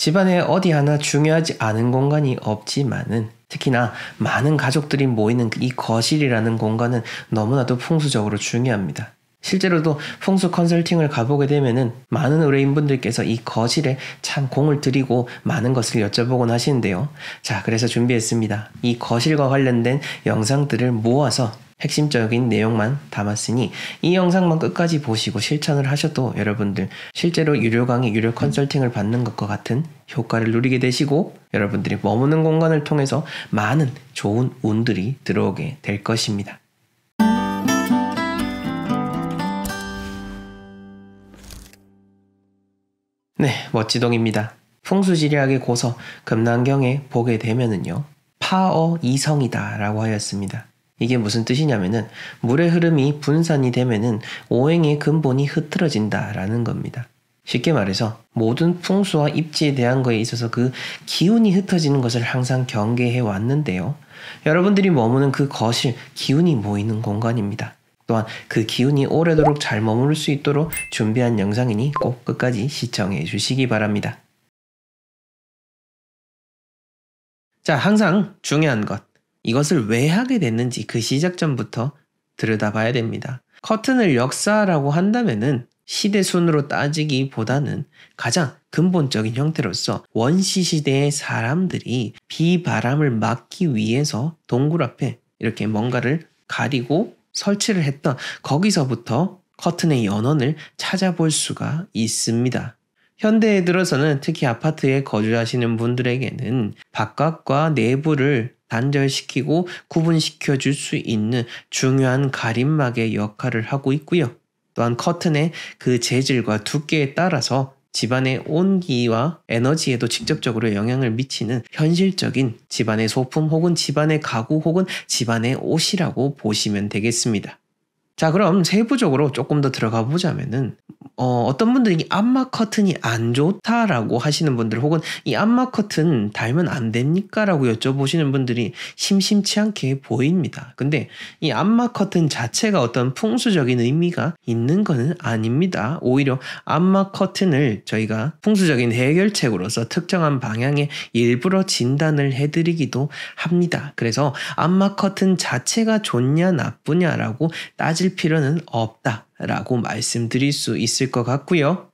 집안에 어디 하나 중요하지 않은 공간이 없지만은 특히나 많은 가족들이 모이는 이 거실이라는 공간은 너무나도 풍수적으로 중요합니다. 실제로도 풍수 컨설팅을 가보게 되면은 많은 의뢰인분들께서 이 거실에 참 공을 들이고 많은 것을 여쭤보곤 하시는데요. 자, 그래서 준비했습니다. 이 거실과 관련된 영상들을 모아서 핵심적인 내용만 담았으니 이 영상만 끝까지 보시고 실천을 하셔도 여러분들 실제로 유료 강의, 유료 컨설팅을 받는 것과 같은 효과를 누리게 되시고 여러분들이 머무는 공간을 통해서 많은 좋은 운들이 들어오게 될 것입니다. 네, 멋지동입니다. 풍수지리하게 고서 금난경에 보게 되면은요. 파어 이성이다 라고 하였습니다. 이게 무슨 뜻이냐면은 물의 흐름이 분산이 되면은 오행의 근본이 흐트러진다라는 겁니다. 쉽게 말해서 모든 풍수와 입지에 대한 거에 있어서 그 기운이 흩어지는 것을 항상 경계해 왔는데요. 여러분들이 머무는 그 거실, 기운이 모이는 공간입니다. 또한 그 기운이 오래도록 잘 머무를 수 있도록 준비한 영상이니 꼭 끝까지 시청해 주시기 바랍니다. 자, 항상 중요한 것. 이것을 왜 하게 됐는지 그 시작점부터 들여다봐야 됩니다. 커튼을 역사라고 한다면은 시대 순으로 따지기보다는 가장 근본적인 형태로서 원시 시대의 사람들이 비바람을 막기 위해서 동굴 앞에 이렇게 뭔가를 가리고 설치를 했던 거기서부터 커튼의 연원을 찾아볼 수가 있습니다. 현대에 들어서는 특히 아파트에 거주하시는 분들에게는 바깥과 내부를 단절시키고 구분시켜 줄 수 있는 중요한 가림막의 역할을 하고 있고요. 또한 커튼의 그 재질과 두께에 따라서 집안의 온기와 에너지에도 직접적으로 영향을 미치는 현실적인 집안의 소품 혹은 집안의 가구 혹은 집안의 옷이라고 보시면 되겠습니다. 자, 그럼 세부적으로 조금 더 들어가 보자면은, 어, 어떤 분들이 암막 커튼이 안 좋다라고 하시는 분들, 혹은 이 암막 커튼 달면 안 됩니까? 라고 여쭤보시는 분들이 심심치 않게 보입니다. 근데 이 암막 커튼 자체가 어떤 풍수적인 의미가 있는 것은 아닙니다. 오히려 암막 커튼을 저희가 풍수적인 해결책으로서 특정한 방향에 일부러 진단을 해드리기도 합니다. 그래서 암막 커튼 자체가 좋냐, 나쁘냐라고 따질 쓸 필요는 없다라고 말씀드릴 수 있을 것 같고요.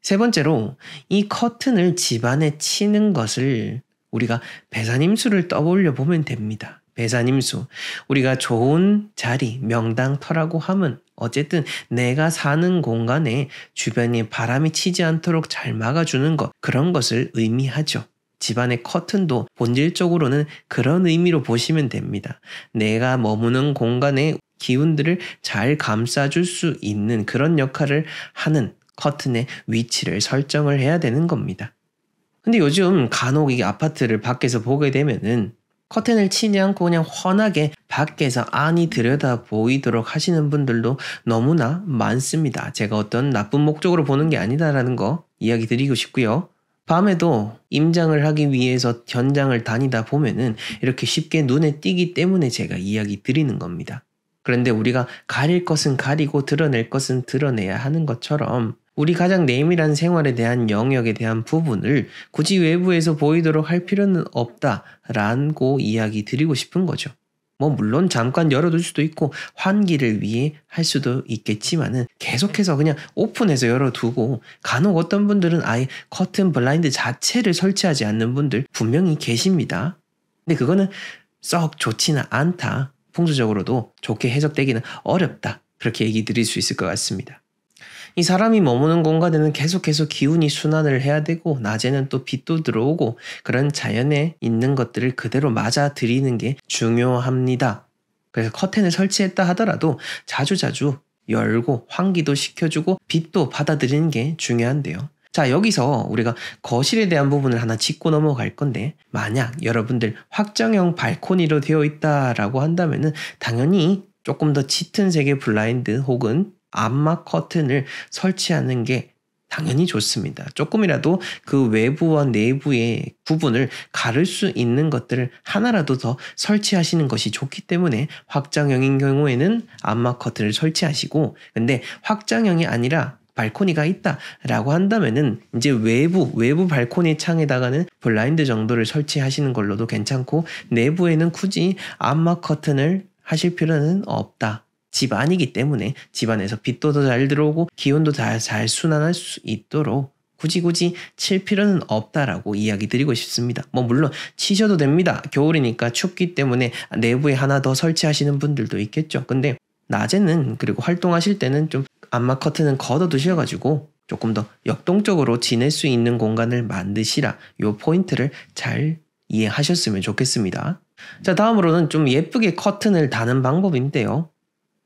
세 번째로 이 커튼을 집안에 치는 것을 우리가 배사님수를 떠올려 보면 됩니다. 배사님수 우리가 좋은 자리, 명당터라고 하면 어쨌든 내가 사는 공간에 주변이 바람이 치지 않도록 잘 막아주는 것, 그런 것을 의미하죠. 집안의 커튼도 본질적으로는 그런 의미로 보시면 됩니다. 내가 머무는 공간에 기운들을 잘 감싸줄 수 있는 그런 역할을 하는 커튼의 위치를 설정을 해야 되는 겁니다. 근데 요즘 간혹 이 아파트를 밖에서 보게 되면은 커튼을 치지 않고 그냥 훤하게 밖에서 안이 들여다 보이도록 하시는 분들도 너무나 많습니다. 제가 어떤 나쁜 목적으로 보는 게 아니다라는 거 이야기 드리고 싶고요. 밤에도 임장을 하기 위해서 현장을 다니다 보면은 이렇게 쉽게 눈에 띄기 때문에 제가 이야기 드리는 겁니다. 그런데 우리가 가릴 것은 가리고 드러낼 것은 드러내야 하는 것처럼 우리 가장 내밀한 생활에 대한 영역에 대한 부분을 굳이 외부에서 보이도록 할 필요는 없다라고 이야기 드리고 싶은 거죠. 뭐 물론 잠깐 열어둘 수도 있고 환기를 위해 할 수도 있겠지만은 계속해서 그냥 오픈해서 열어두고 간혹 어떤 분들은 아예 커튼 블라인드 자체를 설치하지 않는 분들 분명히 계십니다. 근데 그거는 썩 좋지는 않다. 풍수적으로도 좋게 해석되기는 어렵다. 그렇게 얘기 드릴 수 있을 것 같습니다. 이 사람이 머무는 공간에는 계속해서 기운이 순환을 해야 되고 낮에는 또 빛도 들어오고 그런 자연에 있는 것들을 그대로 맞아들이는 게 중요합니다. 그래서 커튼을 설치했다 하더라도 자주자주 열고 환기도 시켜주고 빛도 받아들이는 게 중요한데요. 자, 여기서 우리가 거실에 대한 부분을 하나 짚고 넘어갈 건데, 만약 여러분들 확장형 발코니로 되어 있다라고 한다면은 당연히 조금 더 짙은 색의 블라인드 혹은 암막 커튼을 설치하는 게 당연히 좋습니다. 조금이라도 그 외부와 내부의 부분을 가를 수 있는 것들을 하나라도 더 설치하시는 것이 좋기 때문에 확장형인 경우에는 암막 커튼을 설치하시고, 근데 확장형이 아니라 발코니가 있다라고 한다면은 이제 외부 외부 발코니 창에다가는 블라인드 정도를 설치하시는 걸로도 괜찮고 내부에는 굳이 암막 커튼을 하실 필요는 없다. 집안이기 때문에 집안에서 빛도 더 잘 들어오고 기온도 다잘 순환할 수 있도록 굳이 굳이 칠 필요는 없다라고 이야기 드리고 싶습니다. 뭐 물론 치셔도 됩니다. 겨울이니까 춥기 때문에 내부에 하나 더 설치하시는 분들도 있겠죠. 근데 낮에는 그리고 활동하실 때는 좀 안마 커튼은 걷어두셔가지고 조금 더 역동적으로 지낼 수 있는 공간을 만드시라 이 포인트를 잘 이해하셨으면 좋겠습니다. 자 다음으로는 좀 예쁘게 커튼을 다는 방법인데요.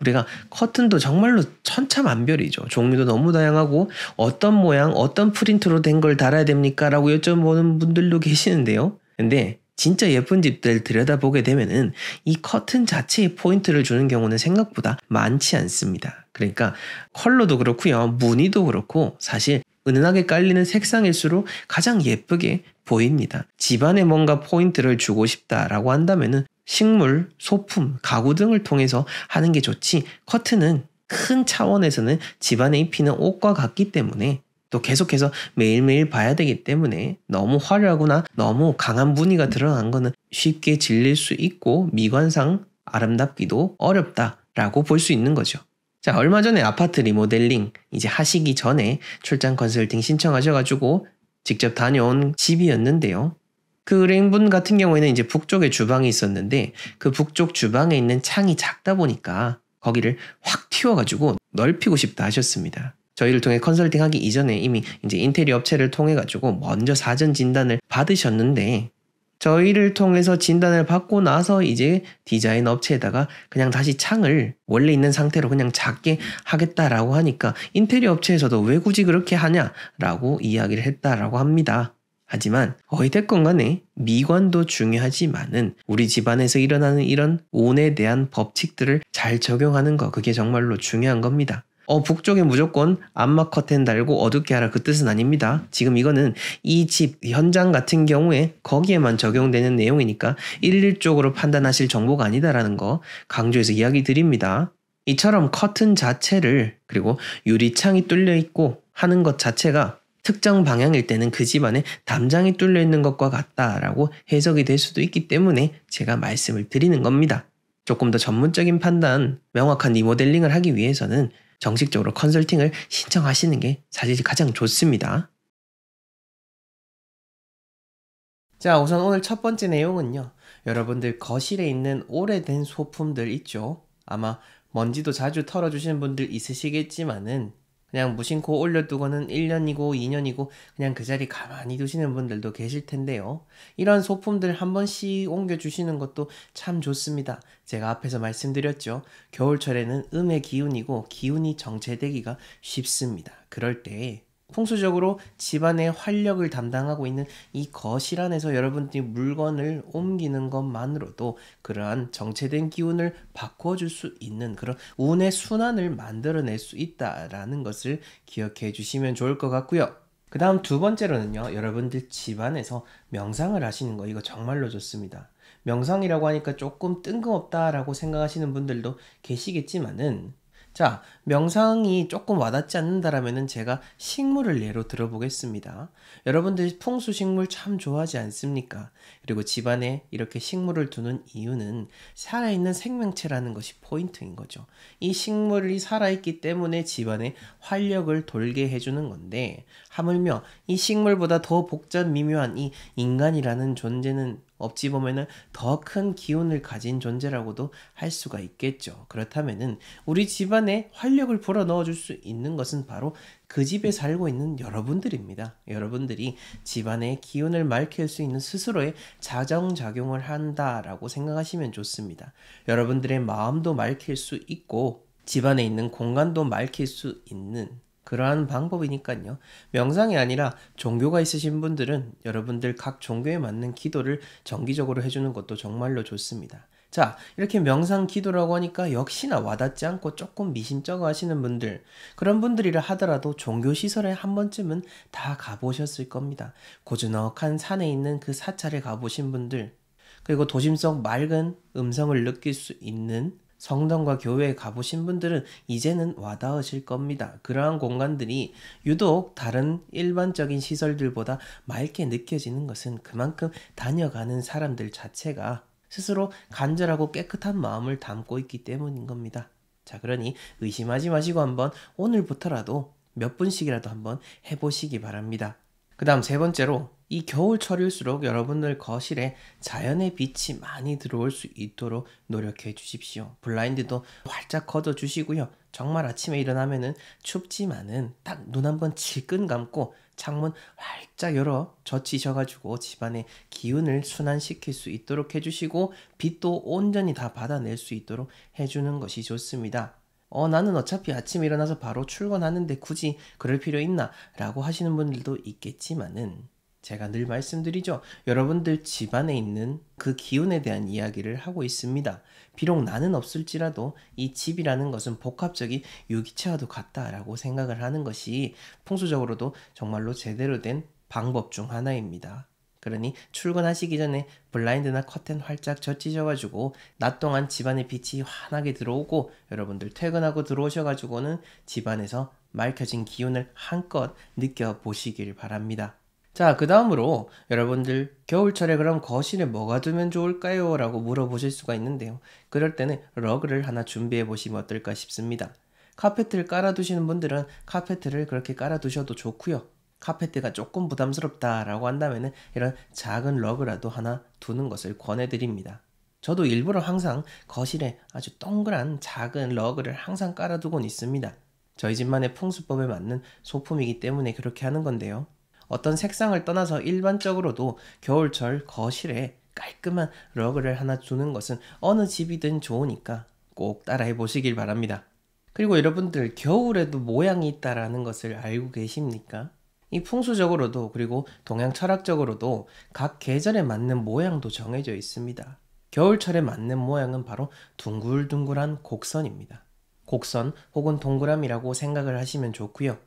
우리가 커튼도 정말로 천차만별이죠. 종류도 너무 다양하고 어떤 모양, 어떤 프린트로 된 걸 달아야 됩니까? 라고 여쭤보는 분들도 계시는데요. 근데 진짜 예쁜 집들 들여다보게 되면은 이 커튼 자체에 포인트를 주는 경우는 생각보다 많지 않습니다. 그러니까 컬러도 그렇고요. 무늬도 그렇고 사실 은은하게 깔리는 색상일수록 가장 예쁘게 보입니다. 집안에 뭔가 포인트를 주고 싶다라고 한다면은 식물, 소품, 가구 등을 통해서 하는 게 좋지 커튼은 큰 차원에서는 집안에 입히는 옷과 같기 때문에 또 계속해서 매일매일 봐야 되기 때문에 너무 화려하거나 너무 강한 무늬가 들어간 거는 쉽게 질릴 수 있고 미관상 아름답기도 어렵다라고 볼 수 있는 거죠. 자, 얼마 전에 아파트 리모델링 이제 하시기 전에 출장 컨설팅 신청하셔가지고 직접 다녀온 집이었는데요. 그 은행분 같은 경우에는 이제 북쪽에 주방이 있었는데 그 북쪽 주방에 있는 창이 작다 보니까 거기를 확튀어가지고 넓히고 싶다 하셨습니다. 저희를 통해 컨설팅하기 이전에 이미 이제 인테리어 업체를 통해 가지고 먼저 사전 진단을 받으셨는데 저희를 통해서 진단을 받고 나서 이제 디자인 업체에다가 그냥 다시 창을 원래 있는 상태로 그냥 작게 하겠다라고 하니까 인테리어 업체에서도 왜 굳이 그렇게 하냐라고 이야기를 했다라고 합니다. 하지만 어이됐건 간에 미관도 중요하지만은 우리 집안에서 일어나는 이런 온에 대한 법칙들을 잘 적용하는 거 그게 정말로 중요한 겁니다. 어 북쪽에 무조건 암막 커튼 달고 어둡게 하라 그 뜻은 아닙니다. 지금 이거는 이 집 현장 같은 경우에 거기에만 적용되는 내용이니까 일일적으로 판단하실 정보가 아니다라는 거 강조해서 이야기 드립니다. 이처럼 커튼 자체를 그리고 유리창이 뚫려 있고 하는 것 자체가 특정 방향일 때는 그 집안에 담장이 뚫려 있는 것과 같다라고 해석이 될 수도 있기 때문에 제가 말씀을 드리는 겁니다. 조금 더 전문적인 판단, 명확한 리모델링을 하기 위해서는 정식적으로 컨설팅을 신청하시는 게 사실 가장 좋습니다. 자, 우선 오늘 첫 번째 내용은요. 여러분들 거실에 있는 오래된 소품들 있죠? 아마 먼지도 자주 털어주시는 분들 있으시겠지만은 그냥 무심코 올려두고는 1년이고 2년이고 그냥 그 자리 가만히 두시는 분들도 계실 텐데요. 이런 소품들 한 번씩 옮겨주시는 것도 참 좋습니다. 제가 앞에서 말씀드렸죠. 겨울철에는 음의 기운이고 기운이 정체되기가 쉽습니다. 그럴 때 풍수적으로 집안의 활력을 담당하고 있는 이 거실 안에서 여러분들이 물건을 옮기는 것만으로도 그러한 정체된 기운을 바꿔줄 수 있는 그런 운의 순환을 만들어낼 수 있다라는 것을 기억해 주시면 좋을 것 같고요. 그 다음 두 번째로는요, 여러분들 집안에서 명상을 하시는 거, 이거 정말로 좋습니다. 명상이라고 하니까 조금 뜬금없다라고 생각하시는 분들도 계시겠지만은, 자, 명상이 조금 와닿지 않는다라면은 제가 식물을 예로 들어보겠습니다. 여러분들 풍수 식물 참 좋아하지 않습니까? 그리고 집안에 이렇게 식물을 두는 이유는 살아있는 생명체라는 것이 포인트인 거죠. 이 식물이 살아있기 때문에 집안에 활력을 돌게 해주는 건데, 하물며 이 식물보다 더 복잡 미묘한 이 인간이라는 존재는 어찌 보면은 더 큰 기운을 가진 존재라고도 할 수가 있겠죠. 그렇다면은 우리 집안에 활력을 불어 넣어줄 수 있는 것은 바로 그 집에 살고 있는 여러분들입니다. 여러분들이 집안의 기운을 맑힐 수 있는 스스로의 자정작용을 한다라고 생각하시면 좋습니다. 여러분들의 마음도 맑힐 수 있고 집안에 있는 공간도 맑힐 수 있는 그러한 방법이니까요. 명상이 아니라 종교가 있으신 분들은 여러분들 각 종교에 맞는 기도를 정기적으로 해주는 것도 정말로 좋습니다. 자, 이렇게 명상 기도라고 하니까 역시나 와닿지 않고 조금 미심쩍어 하시는 분들, 그런 분들이라 하더라도 종교시설에 한 번쯤은 다 가보셨을 겁니다. 고즈넉한 산에 있는 그 사찰에 가보신 분들, 그리고 도심 속 맑은 음성을 느낄 수 있는 성당과 교회에 가보신 분들은 이제는 와닿으실 겁니다. 그러한 공간들이 유독 다른 일반적인 시설들보다 맑게 느껴지는 것은 그만큼 다녀가는 사람들 자체가 스스로 간절하고 깨끗한 마음을 담고 있기 때문인 겁니다. 자, 그러니 의심하지 마시고 한번 오늘부터라도 몇 분씩이라도 한번 해보시기 바랍니다. 그 다음 세 번째로 이 겨울철일수록 여러분들 거실에 자연의 빛이 많이 들어올 수 있도록 노력해 주십시오. 블라인드도 활짝 걷어 주시고요. 정말 아침에 일어나면은 춥지만은 딱 눈 한번 질끈 감고 창문 활짝 열어 젖히셔가지고 집안의 기운을 순환시킬 수 있도록 해주시고 빛도 온전히 다 받아낼 수 있도록 해주는 것이 좋습니다. 어, 나는 어차피 아침에 일어나서 바로 출근하는데 굳이 그럴 필요 있나? 라고 하시는 분들도 있겠지만은 제가 늘 말씀드리죠. 여러분들 집안에 있는 그 기운에 대한 이야기를 하고 있습니다. 비록 나는 없을지라도 이 집이라는 것은 복합적인 유기체와도 같다라고 생각을 하는 것이 풍수적으로도 정말로 제대로 된 방법 중 하나입니다. 그러니 출근하시기 전에 블라인드나 커튼 활짝 젖히셔가지고 낮 동안 집안의 빛이 환하게 들어오고 여러분들 퇴근하고 들어오셔가지고는 집안에서 맑혀진 기운을 한껏 느껴보시길 바랍니다. 자, 그 다음으로 여러분들 겨울철에 그럼 거실에 뭐가 두면 좋을까요? 라고 물어보실 수가 있는데요. 그럴 때는 러그를 하나 준비해 보시면 어떨까 싶습니다. 카페트를 깔아두시는 분들은 카페트를 그렇게 깔아두셔도 좋고요. 카페트가 조금 부담스럽다라고 한다면 이런 작은 러그라도 하나 두는 것을 권해드립니다. 저도 일부러 항상 거실에 아주 동그란 작은 러그를 항상 깔아두곤 있습니다. 저희 집만의 풍수법에 맞는 소품이기 때문에 그렇게 하는 건데요. 어떤 색상을 떠나서 일반적으로도 겨울철 거실에 깔끔한 러그를 하나 두는 것은 어느 집이든 좋으니까 꼭 따라해 보시길 바랍니다. 그리고 여러분들 겨울에도 모양이 있다라는 것을 알고 계십니까? 이 풍수적으로도 그리고 동양 철학적으로도 각 계절에 맞는 모양도 정해져 있습니다. 겨울철에 맞는 모양은 바로 둥글둥글한 곡선입니다. 곡선 혹은 동그라미라고 생각을 하시면 좋고요.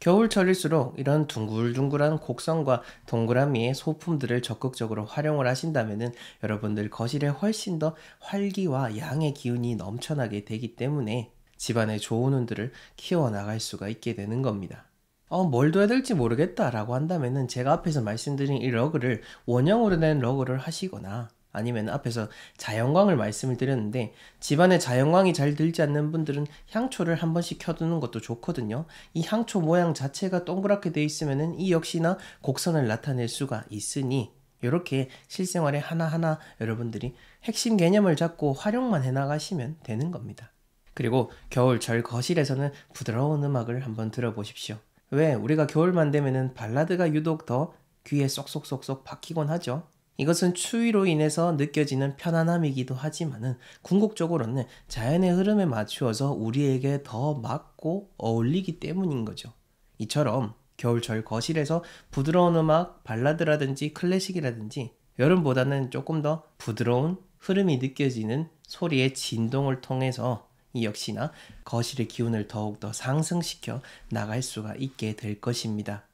겨울철일수록 이런 둥글둥글한 곡선과 동그라미의 소품들을 적극적으로 활용을 하신다면 여러분들 거실에 훨씬 더 활기와 양의 기운이 넘쳐나게 되기 때문에 집안의 좋은 운들을 키워나갈 수가 있게 되는 겁니다. 어, 뭘 둬야 될지 모르겠다라고 한다면 제가 앞에서 말씀드린 이 러그를 원형으로 된 러그를 하시거나 아니면 앞에서 자연광을 말씀을 드렸는데 집안에 자연광이 잘 들지 않는 분들은 향초를 한 번씩 켜두는 것도 좋거든요. 이 향초 모양 자체가 동그랗게 되어 있으면 이 역시나 곡선을 나타낼 수가 있으니 이렇게 실생활에 하나하나 여러분들이 핵심 개념을 잡고 활용만 해나가시면 되는 겁니다. 그리고 겨울절 거실에서는 부드러운 음악을 한번 들어보십시오. 왜 우리가 겨울만 되면 발라드가 유독 더 귀에 쏙쏙쏙쏙 박히곤 하죠. 이것은 추위로 인해서 느껴지는 편안함이기도 하지만은 궁극적으로는 자연의 흐름에 맞추어서 우리에게 더 맞고 어울리기 때문인 거죠. 이처럼 겨울철 거실에서 부드러운 음악, 발라드라든지 클래식이라든지 여름보다는 조금 더 부드러운 흐름이 느껴지는 소리의 진동을 통해서 이 역시나 거실의 기운을 더욱더 상승시켜 나갈 수가 있게 될 것입니다.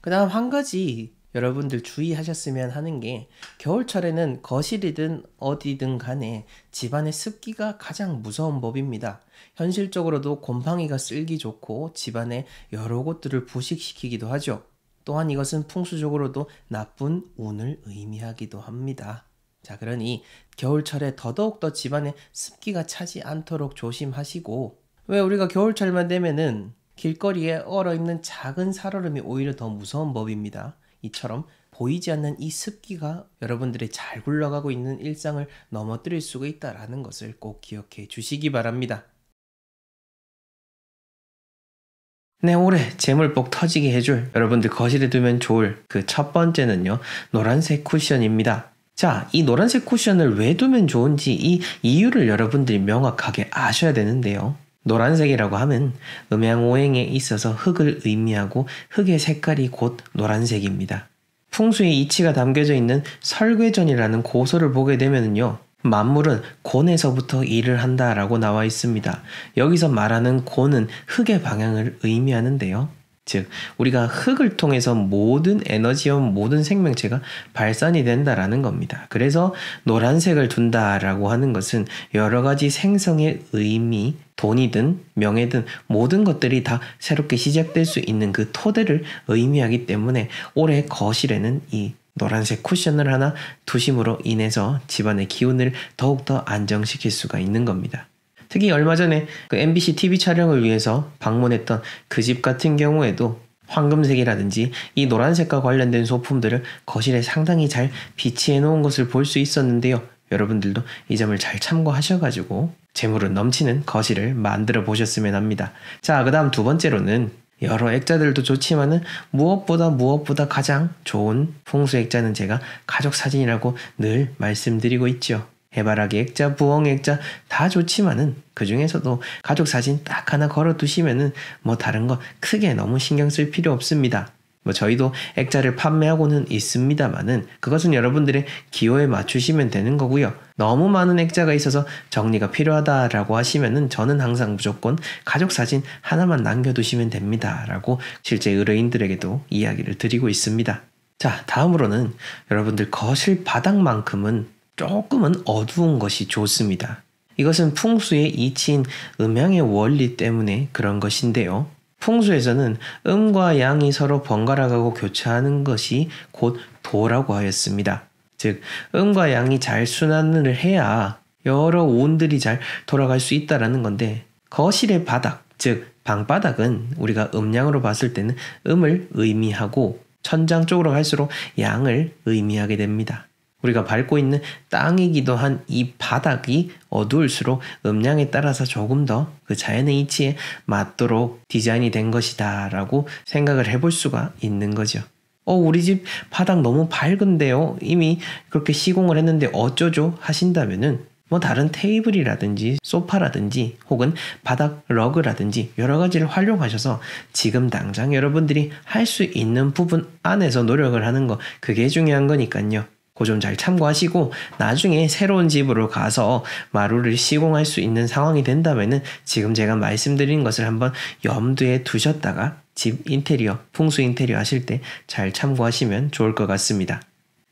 그 다음 한 가지 여러분들 주의하셨으면 하는 게 겨울철에는 거실이든 어디든 간에 집안의 습기가 가장 무서운 법입니다. 현실적으로도 곰팡이가 쓸기 좋고 집안의 여러 곳들을 부식시키기도 하죠. 또한 이것은 풍수적으로도 나쁜 운을 의미하기도 합니다. 자, 그러니 겨울철에 더더욱더 집안에 습기가 차지 않도록 조심하시고, 왜 우리가 겨울철만 되면은 길거리에 얼어 있는 작은 살얼음이 오히려 더 무서운 법입니다. 이처럼 보이지 않는 이 습기가 여러분들의 잘 굴러가고 있는 일상을 넘어뜨릴 수가 있다라는 것을 꼭 기억해 주시기 바랍니다. 네, 올해 재물복 터지게 해줄 여러분들 거실에 두면 좋을 그 첫 번째는요, 노란색 쿠션입니다. 자, 이 노란색 쿠션을 왜 두면 좋은지 이 이유를 여러분들이 명확하게 아셔야 되는데요. 노란색이라고 하면 음양오행에 있어서 흙을 의미하고 흙의 색깔이 곧 노란색입니다. 풍수의 이치가 담겨져 있는 설괴전이라는 고서를 보게 되면요. 만물은 곤에서부터 일을 한다라고 나와 있습니다. 여기서 말하는 곤은 흙의 방향을 의미하는데요. 즉 우리가 흙을 통해서 모든 에너지원 모든 생명체가 발산이 된다라는 겁니다. 그래서 노란색을 둔다라고 하는 것은 여러 가지 생성의 의미, 돈이든 명예든 모든 것들이 다 새롭게 시작될 수 있는 그 토대를 의미하기 때문에 올해 거실에는 이 노란색 쿠션을 하나 두심으로 인해서 집안의 기운을 더욱더 안정시킬 수가 있는 겁니다. 특히 얼마 전에 그 MBC TV 촬영을 위해서 방문했던 그 집 같은 경우에도 황금색이라든지 이 노란색과 관련된 소품들을 거실에 상당히 잘 비치해 놓은 것을 볼 수 있었는데요. 여러분들도 이 점을 잘 참고하셔가지고 재물은 넘치는 거실을 만들어 보셨으면 합니다. 자, 그 다음 두 번째로는 여러 액자들도 좋지만은 무엇보다 무엇보다 가장 좋은 풍수 액자는 제가 가족 사진이라고 늘 말씀드리고 있죠. 해바라기 액자, 부엉 액자 다 좋지만은 그 중에서도 가족 사진 딱 하나 걸어두시면은 뭐 다른 거 크게 너무 신경 쓸 필요 없습니다. 뭐 저희도 액자를 판매하고는 있습니다만은 그것은 여러분들의 기호에 맞추시면 되는 거고요. 너무 많은 액자가 있어서 정리가 필요하다라고 하시면은 저는 항상 무조건 가족 사진 하나만 남겨두시면 됩니다라고 실제 의뢰인들에게도 이야기를 드리고 있습니다. 자, 다음으로는 여러분들 거실 바닥만큼은 조금은 어두운 것이 좋습니다. 이것은 풍수의 이치인 음향의 원리 때문에 그런 것인데요. 풍수에서는 음과 양이 서로 번갈아가고 교차하는 것이 곧 도라고 하였습니다. 즉, 음과 양이 잘 순환을 해야 여러 온들이 잘 돌아갈 수있다는 건데 거실의 바닥, 즉 방바닥은 우리가 음량으로 봤을 때는 음을 의미하고 천장 쪽으로 갈수록 양을 의미하게 됩니다. 우리가 밟고 있는 땅이기도 한 이 바닥이 어두울수록 음량에 따라서 조금 더 그 자연의 이치에 맞도록 디자인이 된 것이다 라고 생각을 해볼 수가 있는 거죠. 어, 우리 집 바닥 너무 밝은데요. 이미 그렇게 시공을 했는데 어쩌죠? 하신다면은 뭐 다른 테이블이라든지 소파라든지 혹은 바닥 러그라든지 여러 가지를 활용하셔서 지금 당장 여러분들이 할 수 있는 부분 안에서 노력을 하는 거 그게 중요한 거니까요. 그좀잘 참고하시고 나중에 새로운 집으로 가서 마루를 시공할 수 있는 상황이 된다면은 지금 제가 말씀드린 것을 한번 염두에 두셨다가 집 인테리어, 풍수 인테리어 하실 때 잘 참고하시면 좋을 것 같습니다.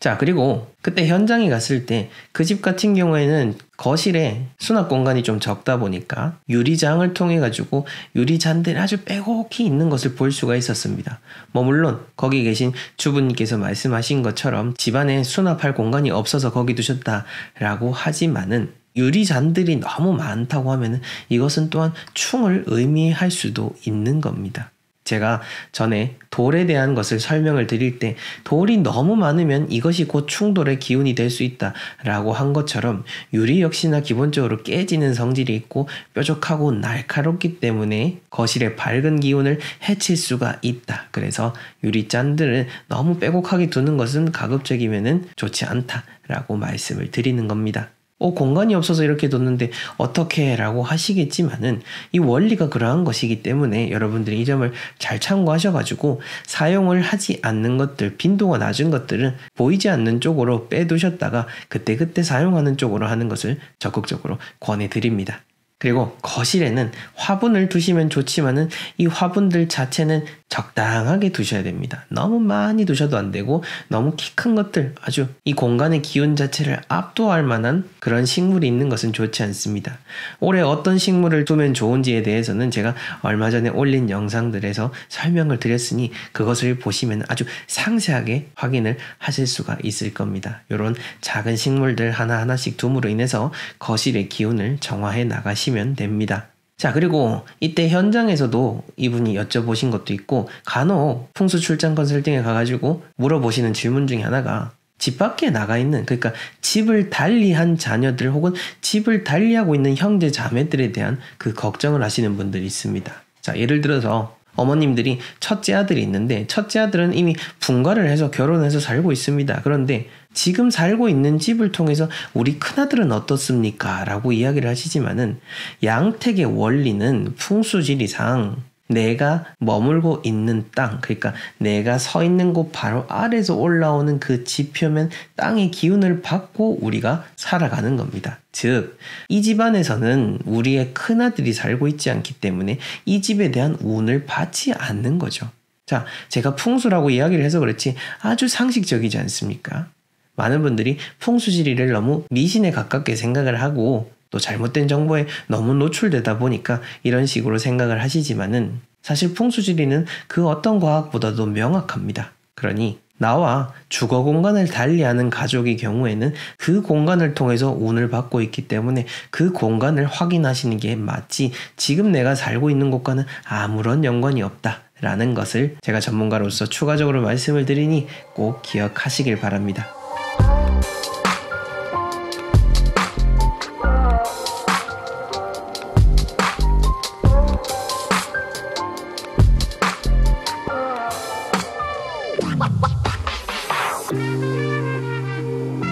자, 그리고 그때 현장에 갔을 때 그 집 같은 경우에는 거실에 수납 공간이 좀 적다 보니까 유리장을 통해 가지고 유리 잔들 아주 빼곡히 있는 것을 볼 수가 있었습니다. 뭐 물론 거기 계신 주부님께서 말씀하신 것처럼 집안에 수납할 공간이 없어서 거기 두셨다라고 하지만은 유리 잔들이 너무 많다고 하면은 이것은 또한 충을 의미할 수도 있는 겁니다. 제가 전에 돌에 대한 것을 설명을 드릴 때 돌이 너무 많으면 이것이 곧 충돌의 기운이 될 수 있다 라고 한 것처럼 유리 역시나 기본적으로 깨지는 성질이 있고 뾰족하고 날카롭기 때문에 거실의 밝은 기운을 해칠 수가 있다. 그래서 유리 잔들을 너무 빼곡하게 두는 것은 가급적이면 좋지 않다 라고 말씀을 드리는 겁니다. 어, 공간이 없어서 이렇게 뒀는데 어떻게 라고 하시겠지만은 이 원리가 그러한 것이기 때문에 여러분들이 이 점을 잘 참고하셔가지고 사용을 하지 않는 것들, 빈도가 낮은 것들은 보이지 않는 쪽으로 빼두셨다가 그때그때 사용하는 쪽으로 하는 것을 적극적으로 권해드립니다. 그리고 거실에는 화분을 두시면 좋지만은 이 화분들 자체는 적당하게 두셔야 됩니다. 너무 많이 두셔도 안 되고 너무 키 큰 것들 아주 이 공간의 기운 자체를 압도할 만한 그런 식물이 있는 것은 좋지 않습니다. 올해 어떤 식물을 두면 좋은지에 대해서는 제가 얼마 전에 올린 영상들에서 설명을 드렸으니 그것을 보시면 아주 상세하게 확인을 하실 수가 있을 겁니다. 이런 작은 식물들 하나하나씩 둠으로 인해서 거실의 기운을 정화해 나가시면 보시면 됩니다. 자, 그리고 이때 현장에서도 이분이 여쭤보신 것도 있고, 간혹 풍수 출장 컨설팅에 가가지고 물어보시는 질문 중에 하나가 집 밖에 나가 있는, 그러니까 집을 달리한 자녀들 혹은 집을 달리하고 있는 형제 자매들에 대한 그 걱정을 하시는 분들이 있습니다. 자, 예를 들어서 어머님들이 첫째 아들이 있는데 첫째 아들은 이미 분가를 해서 결혼해서 살고 있습니다. 그런데 지금 살고 있는 집을 통해서 우리 큰아들은 어떻습니까? 라고 이야기를 하시지만은 양택의 원리는 풍수지리상 내가 머물고 있는 땅, 그러니까 내가 서 있는 곳 바로 아래서 에 올라오는 그 지표면 땅의 기운을 받고 우리가 살아가는 겁니다. 즉, 이 집안에서는 우리의 큰아들이 살고 있지 않기 때문에 이 집에 대한 운을 받지 않는 거죠. 자, 제가 풍수라고 이야기를 해서 그렇지 아주 상식적이지 않습니까? 많은 분들이 풍수지리를 너무 미신에 가깝게 생각을 하고 또 잘못된 정보에 너무 노출되다 보니까 이런 식으로 생각을 하시지만은 사실 풍수지리는 그 어떤 과학보다도 명확합니다. 그러니 나와 주거 공간을 달리하는 가족의 경우에는 그 공간을 통해서 운을 받고 있기 때문에 그 공간을 확인하시는 게 맞지 지금 내가 살고 있는 곳과는 아무런 연관이 없다. 라는 것을 제가 전문가로서 추가적으로 말씀을 드리니 꼭 기억하시길 바랍니다.